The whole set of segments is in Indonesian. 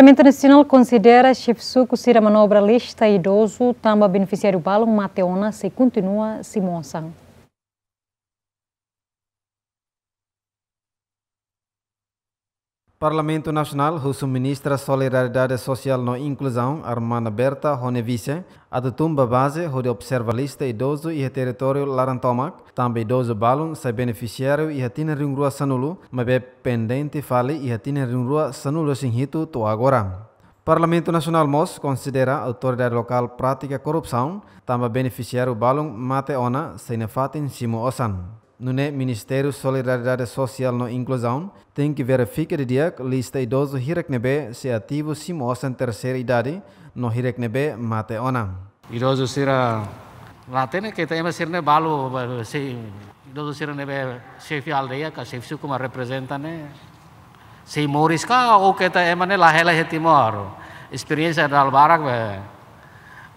Parlamento Nacional considera Chefsuco ser a manobra lista idoso, também beneficiário balão Mateona, se continua Simonsan. Parlamento Nacional, husu Ministra Solidariedade Social no Inclusão, Armana Berta Honevice, atutumba base de observa lista idoso e território Larantomac, também idoso balum, se beneficiário e hatina rua sanulu, mas pendente fale e hatina rua sanulu sinhito to agora. Parlamento Nacional MOS considera a autoridade local prática corrupção, também beneficiário balum mate ona, sem fatin simo osan. Nune Ministério Solidariedade Social no Inclusão tem que verificar dia lista idoso Hireknebe se ativo se mostra terceira idade no Hireknebe mate ona. Idoso será latene que tem sirne balu se idoso será nebe chefe aldeia ka chefe sukuma representa ne se moris ka o que tem mane lahela hetimor experiência da albarak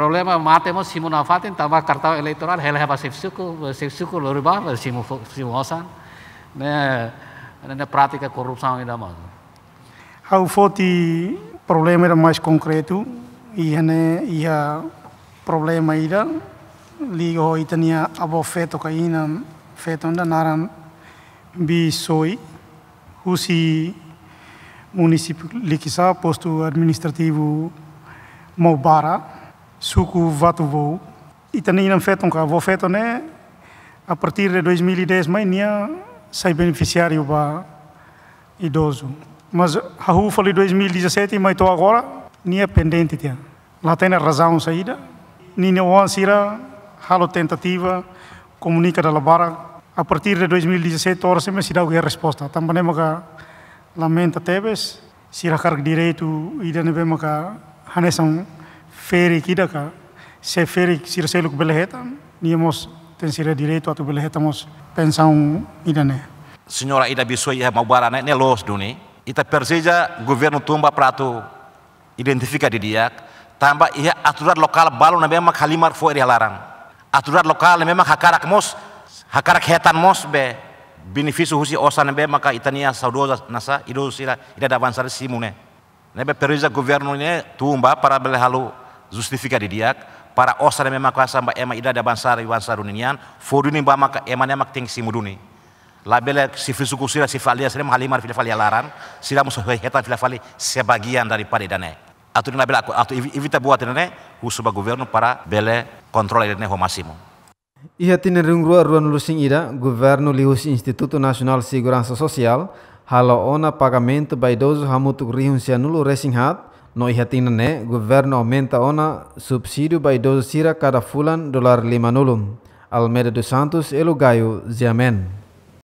problema matemos si munafatin tambah cartao eleitoral hela heba sifsuku sifsuku loriba simu simuosan ne ne prática corrupção ainda mais ao foti problema era mais konkretu, e ne ia problema ira ligo itania abo feto kaina feto nda naran bi soi husi munisip likisa posto mau bara. suku vato vou. E também não fetam cá, vou feito né? A partir de 2010, mas minha sai beneficiário para idoso. Mas a rua foi 2017, mas estou agora, nem é pendente. Tia. Lá tem a razão saída. Nem não ansira, halo tentativa, comunica da labara. A partir de 2017, agora sempre se dá a resposta. Também é lamenta teves se a carga direito, e vem é uma feri kidaka se feri sir seluk beleheta ni mos ten sira direito atu beleheta mos ida idane senhora ida bisoi ia mabara na ne los duni ita perseja governo tumba prato identifica di dia tamba ia aturan lokal balu na bema kalimar fo eri larang aturan lokal memang hakarak mos hakarak hetan mos be benefício husi osan be maka itania saudosa nasa idosira ida davan simune Nebe periza ne tumba para bele halu di diak para osare memang kasa mba ema ida da bansara iwan dunian foduni mba maka ema tingsi muduni simuduni bele sifri suku sira sifalia sira mar fila falia laran sira musuh heta fila fali sebagian daripada dane atu nabela aku atu evita buat dane husuba governo para bele kontrol ho masimo Ia tinerung ruang ruang lusing ida, Governo Lihus Instituto nasional Segurança sosial. Halo ona pagamento baidoso hamutuk rihun nulu racing hat, no ihatina ne, governo aumenta ona subsídio baidoso sira kada fulan dolar lima nulum. Almeida dos Santos, gayu Ziamen.